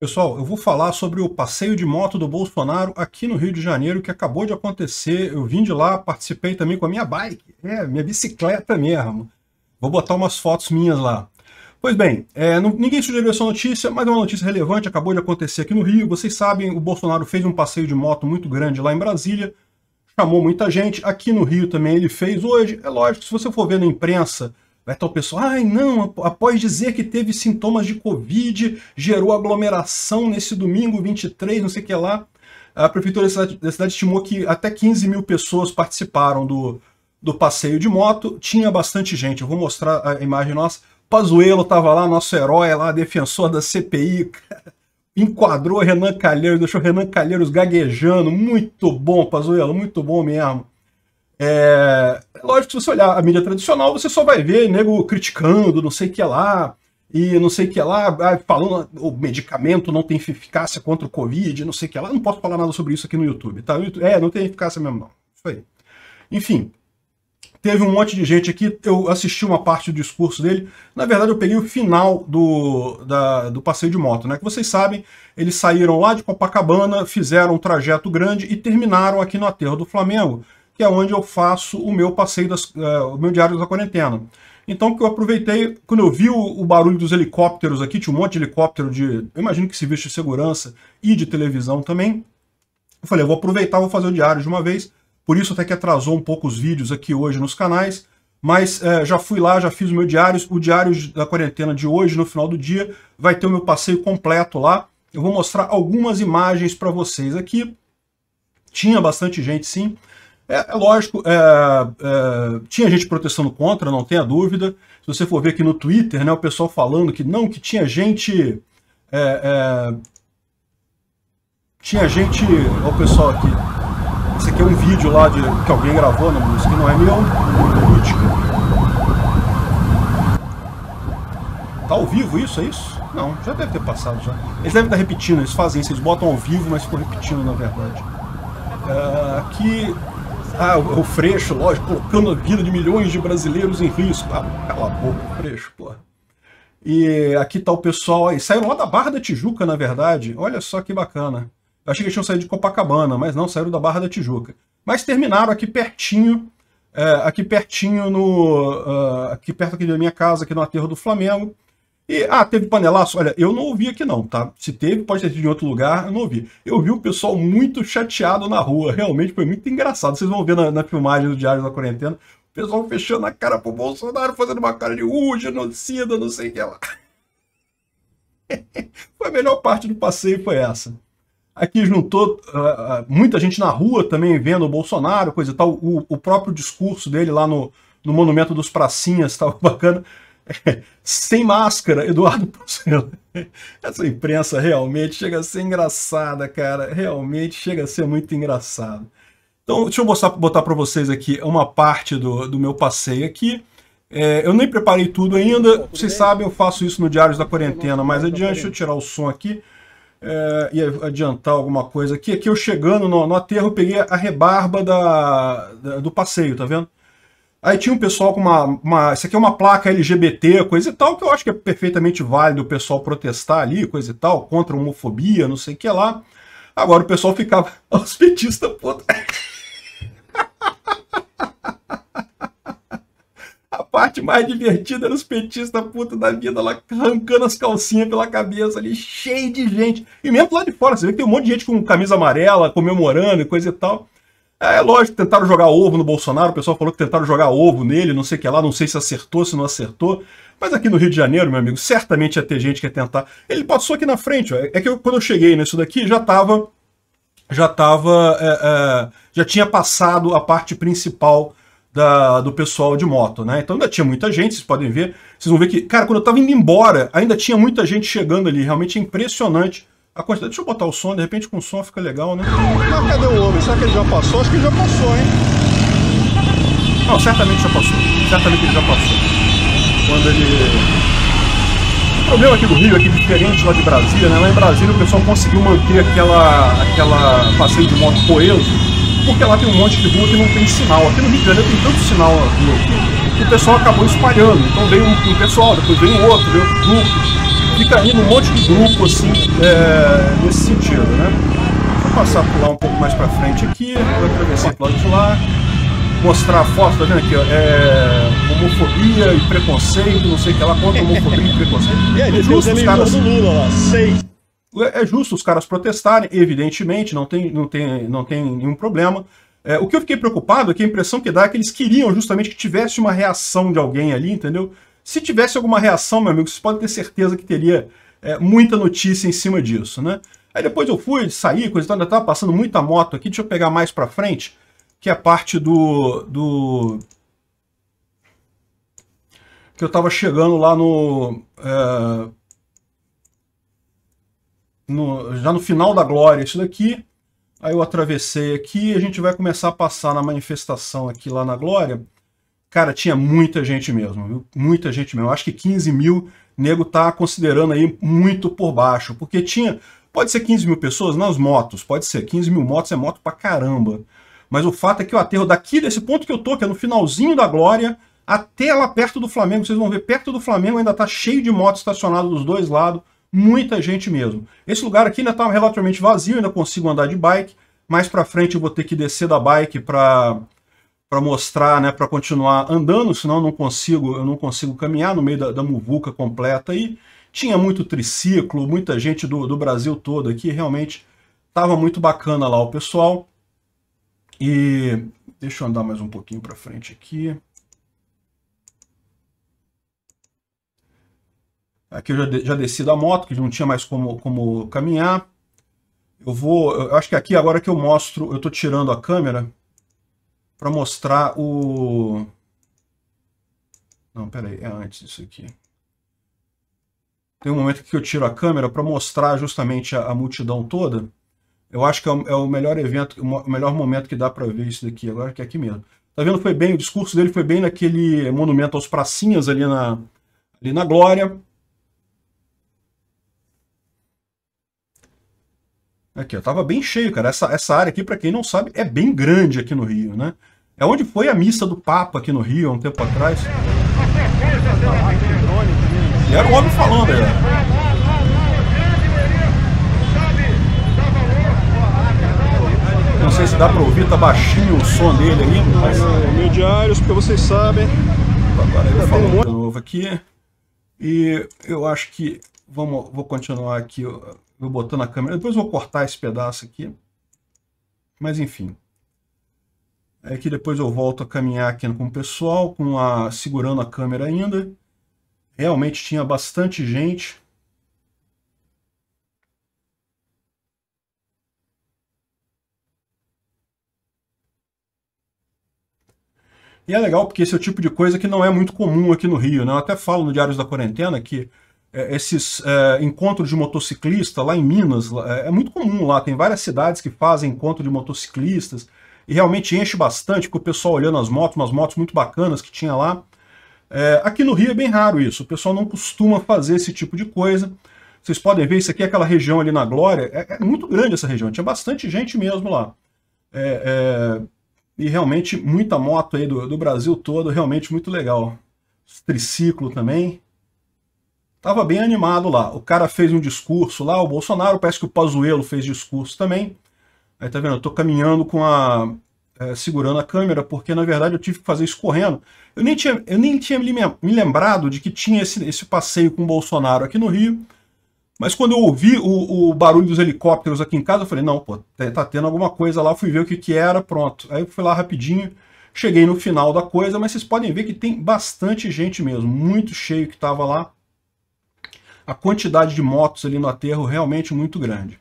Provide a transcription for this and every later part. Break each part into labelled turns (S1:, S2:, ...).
S1: Pessoal, eu vou falar sobre o passeio de moto do Bolsonaro aqui no Rio de Janeiro, que acabou de acontecer. Eu vim de lá, participei também com a minha bike, é, minha bicicleta mesmo. Vou botar umas fotos minhas lá. Pois bem, é, não, ninguém sugeriu essa notícia, mas é uma notícia relevante, acabou de acontecer aqui no Rio. Vocês sabem, o Bolsonaro fez um passeio de moto muito grande lá em Brasília, chamou muita gente. Aqui no Rio também ele fez hoje. É lógico, se você for ver na imprensa Vai né? o pessoal, ai não, após dizer que teve sintomas de Covid, gerou aglomeração nesse domingo 23, não sei o que lá. A prefeitura da cidade, da cidade estimou que até 15 mil pessoas participaram do, do passeio de moto. Tinha bastante gente, eu vou mostrar a imagem nossa. Pazuello estava lá, nosso herói lá, defensor da CPI, enquadrou Renan Calheiros, deixou Renan Calheiros gaguejando. Muito bom, Pazuello, muito bom mesmo. É, lógico que se você olhar a mídia tradicional, você só vai ver nego criticando, não sei o que lá, e não sei o que lá, ah, falando o medicamento não tem eficácia contra o Covid, não sei o que lá. Eu não posso falar nada sobre isso aqui no YouTube, tá? É, não tem eficácia mesmo, não. Isso aí. Enfim, teve um monte de gente aqui, eu assisti uma parte do discurso dele. Na verdade, eu peguei o final do, da, do passeio de moto, né? Que vocês sabem, eles saíram lá de Copacabana, fizeram um trajeto grande e terminaram aqui no aterro do Flamengo que é onde eu faço o meu passeio, das, uh, o meu diário da quarentena. Então, que eu aproveitei, quando eu vi o, o, barulho dos helicópteros aqui, tinha um monte de helicóptero de, eu imagino que se veste de segurança e de televisão também, eu falei, eu vou aproveitar, vou fazer o diário de uma vez, por isso até que atrasou um pouco os vídeos aqui hoje nos canais, mas é, já fui lá, já fiz o meu diário, o diário da quarentena de hoje, no final do dia, vai ter o meu passeio completo lá, eu vou mostrar algumas imagens para vocês aqui, tinha bastante gente sim, é, é lógico, é, é, tinha gente protestando contra, não tenha dúvida. Se você for ver aqui no Twitter, né, o pessoal falando que não, que tinha gente. É, é, tinha gente. Olha o pessoal aqui. Esse aqui é um vídeo lá de, que alguém gravou, não, isso não é meu, Tá ao vivo isso, é isso? Não, já deve ter passado já. Eles devem estar repetindo, eles fazem isso, eles botam ao vivo, mas ficam repetindo na verdade. aqui ah, o, Freixo, lógico, colocando a vida de milhões de brasileiros em risco. Ah, cala a boca, Freixo, porra. E aqui tá o pessoal aí. Saiu lá da Barra da Tijuca, na verdade. Olha só que bacana. Eu achei que eles tinham saído de Copacabana, mas não, saíram da Barra da Tijuca. Mas terminaram aqui pertinho, é, aqui pertinho, no, uh, aqui perto aqui da minha casa, aqui no Aterro do Flamengo. E, ah, teve panelaço? Olha, eu não ouvi aqui não, tá? Se teve, pode ter sido em outro lugar, eu não ouvi. Eu vi o pessoal muito chateado na rua, realmente foi muito engraçado. Vocês vão ver na, na filmagem do Diário da Quarentena, o pessoal fechando a cara pro Bolsonaro, fazendo uma cara de uh, genocida, não sei o que lá. foi a melhor parte do passeio, foi essa. Aqui juntou uh, muita gente na rua também vendo o Bolsonaro, coisa e tal. O, o próprio discurso dele lá no, no Monumento dos Pracinhas estava bacana. sem máscara, Eduardo Porcela. Essa imprensa realmente chega a ser engraçada, cara. Realmente chega a ser muito engraçado. Então, deixa eu botar para vocês aqui uma parte do, do meu passeio aqui. É, eu nem preparei tudo ainda. Vocês sabem, eu faço isso no Diários da Quarentena. Mas adiante, deixa eu tirar o som aqui. É, e adiantar alguma coisa aqui. Aqui eu chegando no, no aterro, eu peguei a rebarba da, da, do passeio, tá vendo? Aí tinha um pessoal com uma, uma. Isso aqui é uma placa LGBT, coisa e tal, que eu acho que é perfeitamente válido o pessoal protestar ali, coisa e tal, contra a homofobia, não sei o que lá. Agora o pessoal ficava. Os petistas, puta. A parte mais divertida era os petistas puta da vida lá arrancando as calcinhas pela cabeça ali, cheio de gente. E mesmo lá de fora, você vê que tem um monte de gente com camisa amarela, comemorando e coisa e tal. É, é lógico, tentaram jogar ovo no Bolsonaro, o pessoal falou que tentaram jogar ovo nele, não sei o que lá, não sei se acertou, se não acertou. Mas aqui no Rio de Janeiro, meu amigo, certamente ia ter gente que ia tentar. Ele passou aqui na frente, ó. É, é que eu, quando eu cheguei nisso né, daqui, já tava. Já tava. É, é, já tinha passado a parte principal da, do pessoal de moto, né? Então ainda tinha muita gente, vocês podem ver. Vocês vão ver que, cara, quando eu tava indo embora, ainda tinha muita gente chegando ali. Realmente é impressionante a quantidade... Deixa eu botar o som, de repente com o som fica legal, né? Mas cadê o homem? Será que ele já passou? Acho que ele já passou, hein? Não, certamente já passou. Certamente ele já passou. Quando ele... É o problema aqui do Rio é que diferente lá de Brasília, né? Lá em Brasília o pessoal conseguiu manter aquela, aquela passeio de moto coeso, porque lá tem um monte de rua que não tem sinal. Aqui no Rio de Janeiro tem tanto sinal na rua que o pessoal acabou espalhando. Então veio um, um pessoal, depois veio outro, veio outro grupo fica aí num monte de grupo assim, é, nesse sentido, né? Vou passar por lá um pouco mais para frente aqui, vou atravessar o lado de lá, mostrar a foto, tá vendo aqui, ó, é, homofobia e preconceito, não sei o que lá, contra homofobia e preconceito. e aí, é justo os caras... Lula é, é justo os caras protestarem, evidentemente, não tem, não tem, não tem nenhum problema. É, o que eu fiquei preocupado é que a impressão que dá é que eles queriam justamente que tivesse uma reação de alguém ali, entendeu? Se tivesse alguma reação, meu amigo, você pode ter certeza que teria é, muita notícia em cima disso, né? Aí depois eu fui, saí, coisa e tal, ainda tava passando muita moto aqui, deixa eu pegar mais pra frente, que é a parte do... do... que eu tava chegando lá no... É... No, já no final da glória isso daqui. Aí eu atravessei aqui, a gente vai começar a passar na manifestação aqui lá na glória. Cara, tinha muita gente mesmo, viu? Muita gente mesmo. Acho que 15 mil, nego tá considerando aí muito por baixo, porque tinha. Pode ser 15 mil pessoas nas motos, pode ser. 15 mil motos é moto pra caramba. Mas o fato é que o aterro daqui, desse ponto que eu tô, que é no finalzinho da Glória, até lá perto do Flamengo, vocês vão ver, perto do Flamengo ainda tá cheio de motos estacionadas dos dois lados, muita gente mesmo. Esse lugar aqui ainda tá relativamente vazio, ainda consigo andar de bike. Mais pra frente eu vou ter que descer da bike pra para mostrar, né, para continuar andando, senão eu não consigo, eu não consigo caminhar no meio da, da muvuca completa aí. Tinha muito triciclo, muita gente do, do Brasil todo aqui, realmente estava muito bacana lá o pessoal. E deixa eu andar mais um pouquinho para frente aqui. Aqui eu já, de, já desci da moto, que não tinha mais como, como caminhar. Eu vou, eu acho que aqui agora que eu mostro, eu estou tirando a câmera para mostrar o... Não, peraí, é antes disso aqui. Tem um momento que eu tiro a câmera para mostrar justamente a, a, multidão toda. Eu acho que é o, é o melhor evento, o melhor momento que dá para ver isso daqui agora, que é aqui mesmo. Tá vendo? Foi bem, o discurso dele foi bem naquele monumento aos pracinhas ali na, ali na Glória. Aqui, ó, tava bem cheio, cara. Essa, essa área aqui, para quem não sabe, é bem grande aqui no Rio, né? É onde foi a missa do Papa aqui no Rio, há um tempo atrás. E era o homem falando, velho. Né? Não sei se dá para ouvir, tá baixinho o som dele aí, mas... Mediários, porque vocês sabem. Agora ele falou de novo aqui. E eu acho que... Vamos, vou continuar aqui vou botando a câmera. Depois vou cortar esse pedaço aqui. Mas enfim. É que depois eu volto a caminhar aqui com o pessoal, com a, segurando a câmera ainda. Realmente tinha bastante gente. E é legal porque esse é o tipo de coisa que não é muito comum aqui no Rio. Né? Eu até falo no Diários da Quarentena que é, esses é, encontros de motociclista lá em Minas, é, é, muito comum lá, tem várias cidades que fazem encontro de motociclistas, e realmente enche bastante, com o pessoal olhando as motos, umas motos muito bacanas que tinha lá. É, aqui no Rio é bem raro isso, o pessoal não costuma fazer esse tipo de coisa. Vocês podem ver, isso aqui é aquela região ali na Glória, é, é muito grande essa região, tinha bastante gente mesmo lá. É, e realmente muita moto aí do, do Brasil todo, realmente muito legal. Triciclo também. Tava bem animado lá. O cara fez um discurso lá, o Bolsonaro, parece que o Pazuello fez discurso também. Aí tá vendo, eu tô caminhando com a... É, segurando a câmera, porque na verdade eu tive que fazer isso correndo. Eu nem tinha, eu nem tinha me lembrado de que tinha esse, esse passeio com o Bolsonaro aqui no Rio, mas quando eu ouvi o, o, barulho dos helicópteros aqui em casa, eu falei, não, pô, tá, tá tendo alguma coisa lá, eu fui ver o que, que era, pronto. Aí eu fui lá rapidinho, cheguei no final da coisa, mas vocês podem ver que tem bastante gente mesmo, muito cheio que tava lá a quantidade de motos ali no aterro realmente muito grande.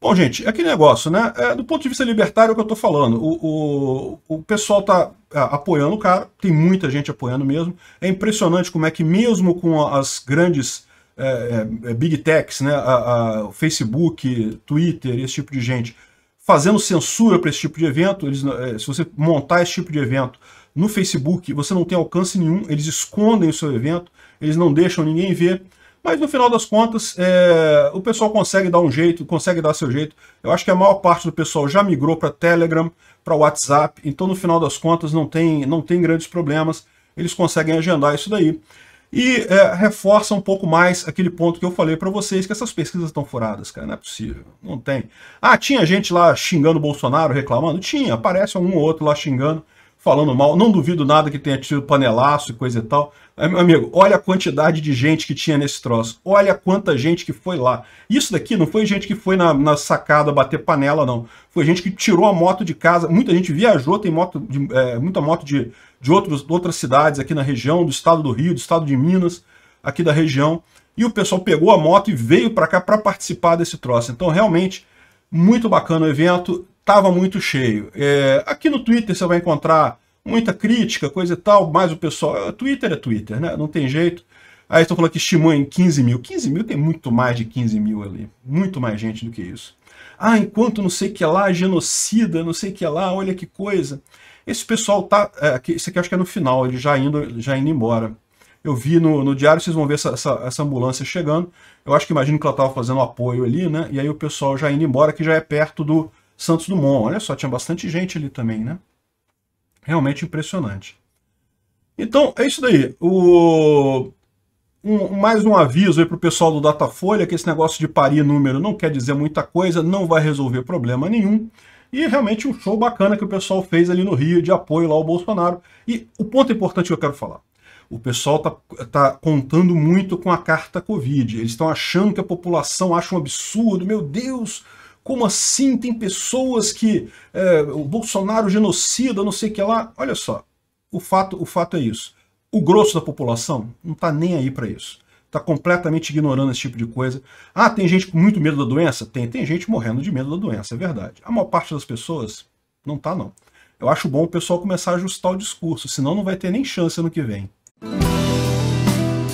S1: Bom, gente, é que negócio, né? É, do ponto de vista libertário é o que eu estou falando. O, o, o pessoal tá é, apoiando o cara, tem muita gente apoiando mesmo. É impressionante como é que mesmo com as grandes é, é, é big techs, né? A, a, Facebook, Twitter, esse tipo de gente, fazendo censura para esse tipo de evento, eles, é, se você montar esse tipo de evento no Facebook, você não tem alcance nenhum, eles escondem o seu evento, eles não deixam ninguém ver. Mas no final das contas, é, o pessoal consegue dar um jeito, consegue dar seu jeito. Eu acho que a maior parte do pessoal já migrou para Telegram, para WhatsApp, então no final das contas não tem, não tem grandes problemas, eles conseguem agendar isso daí. E é, reforça um pouco mais aquele ponto que eu falei para vocês, que essas pesquisas estão furadas, cara, não é possível, não tem. Ah, tinha gente lá xingando o Bolsonaro, reclamando? Tinha, aparece ou outro lá xingando, falando mal. Não duvido nada que tenha tido panelaço e coisa e tal. Amigo, olha a quantidade de gente que tinha nesse troço. Olha quanta gente que foi lá. Isso daqui não foi gente que foi na, na sacada bater panela, não. Foi gente que tirou a moto de casa. Muita gente viajou, tem moto de, é, muita moto de, de outros, outras cidades aqui na região, do estado do Rio, do estado de Minas, aqui da região. E o pessoal pegou a moto e veio para cá para participar desse troço. Então, realmente, muito bacana o evento estava muito cheio. É, aqui no Twitter você vai encontrar muita crítica, coisa e tal, mas o pessoal. É, Twitter é Twitter, né? Não tem jeito. Aí estão falando que estimou em 15 mil. 15 mil tem muito mais de 15 mil ali. Muito mais gente do que isso. Ah, enquanto não sei que é lá, genocida, não sei que é lá, olha que coisa. Esse pessoal tá. É, isso aqui acho que é no final, ele já indo, já indo embora. Eu vi no, no diário, vocês vão ver essa, essa, essa ambulância chegando. Eu acho que imagino que ela estava fazendo apoio ali, né? E aí o pessoal já indo embora, que já é perto do, Santos Dumont. Olha só, tinha bastante gente ali também, né? Realmente impressionante. Então, é isso daí. O... Um, mais um aviso aí para o pessoal do Datafolha, que esse negócio de parir número não quer dizer muita coisa, não vai resolver problema nenhum. E realmente um show bacana que o pessoal fez ali no Rio de apoio lá ao Bolsonaro. E o ponto importante que eu quero falar. O pessoal está tá contando muito com a carta Covid. Eles estão achando que a população acha um absurdo. Meu Deus, como assim tem pessoas que é, o Bolsonaro genocida, não sei o que lá? Olha só, o fato, o fato é isso. O grosso da população não está nem aí para isso. Está completamente ignorando esse tipo de coisa. Ah, tem gente com muito medo da doença? Tem, tem gente morrendo de medo da doença, é verdade. A maior parte das pessoas não está, não. Eu acho bom o pessoal começar a ajustar o discurso, senão não vai ter nem chance no que vem